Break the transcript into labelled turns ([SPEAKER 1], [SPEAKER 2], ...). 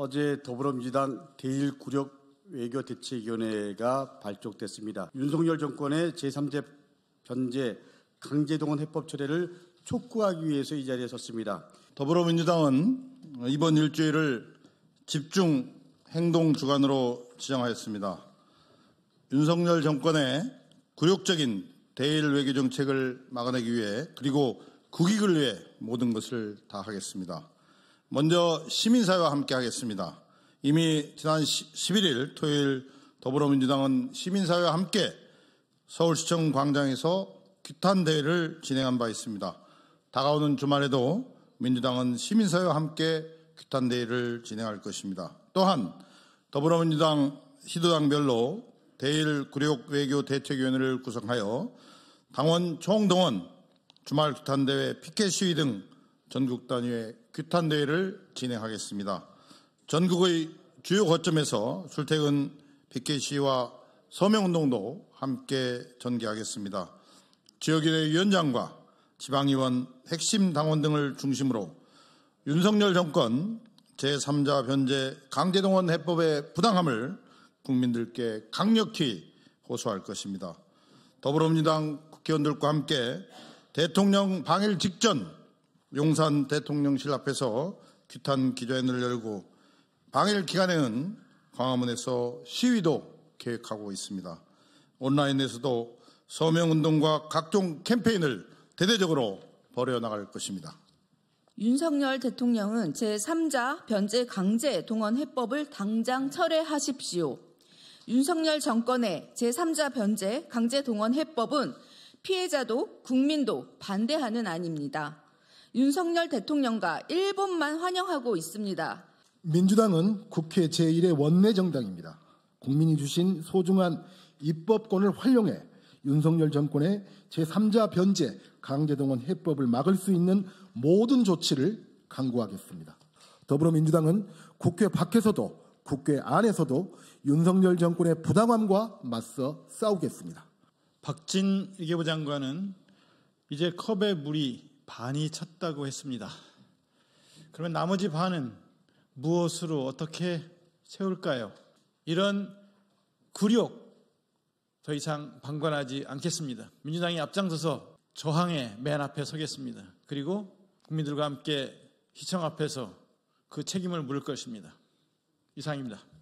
[SPEAKER 1] 어제 더불어민주당 대일 구력 외교 대책위원회가 발족됐습니다. 윤석열 정권의 제3제 변제 강제동원 해법 철회를 촉구하기 위해서 이 자리에 섰습니다. 더불어민주당은 이번 일주일을 집중 행동 주간으로 지정하였습니다. 윤석열 정권의 굴욕적인 대일 외교 정책을 막아내기 위해 그리고 국익을 위해 모든 것을 다하겠습니다. 먼저 시민사회와 함께 하겠습니다. 이미 지난 11일 토요일 더불어민주당은 시민사회와 함께 서울시청 광장에서 규탄대회를 진행한 바 있습니다. 다가오는 주말에도 민주당은 시민사회와 함께 규탄대회를 진행할 것입니다. 또한 더불어민주당 시도당별로 대일 구력 외교 대책위원회를 구성하여 당원 총동원, 주말 규탄대회 피켓 시위 등 전국 단위의 규탄대회를 진행하겠습니다. 전국의 주요 거점에서 출퇴근 백계 시와 서명운동도 함께 전개하겠습니다. 지역일회 위원장과 지방의원, 핵심 당원 등을 중심으로 윤석열 정권 제3자 변제 강제동원 해법의 부당함을 국민들께 강력히 호소할 것입니다. 더불어민주당 국회의원들과 함께 대통령 방일 직전 용산 대통령실 앞에서 규탄 기자회견을 열고 방일 기간에는 광화문에서 시위도 계획하고 있습니다. 온라인에서도 서명운동과 각종 캠페인을 대대적으로 벌여나갈 것입니다.
[SPEAKER 2] 윤석열 대통령은 제3자 변제 강제 동원 해법을 당장 철회하십시오. 윤석열 정권의 제3자 변제 강제 동원 해법은 피해자도 국민도 반대하는 아닙니다 윤석열 대통령과 일본만 환영하고 있습니다.
[SPEAKER 3] 민주당은 국회 제1의 원내 정당입니다. 국민이 주신 소중한 입법권을 활용해 윤석열 정권의 제3자 변제 강제동원 해법을 막을 수 있는 모든 조치를 강구하겠습니다. 더불어민주당은 국회 밖에서도 국회 안에서도 윤석열 정권의 부당함과 맞서
[SPEAKER 4] 싸우겠습니다. 박진 외교부 장관은 이제 컵에 물이 반이 쳤다고 했습니다. 그러면 나머지 반은 무엇으로 어떻게 세울까요? 이런 굴욕 더 이상 방관하지 않겠습니다. 민주당이 앞장서서 저항의 맨 앞에 서겠습니다. 그리고 국민들과 함께 시청 앞에서 그 책임을 물을 것입니다. 이상입니다.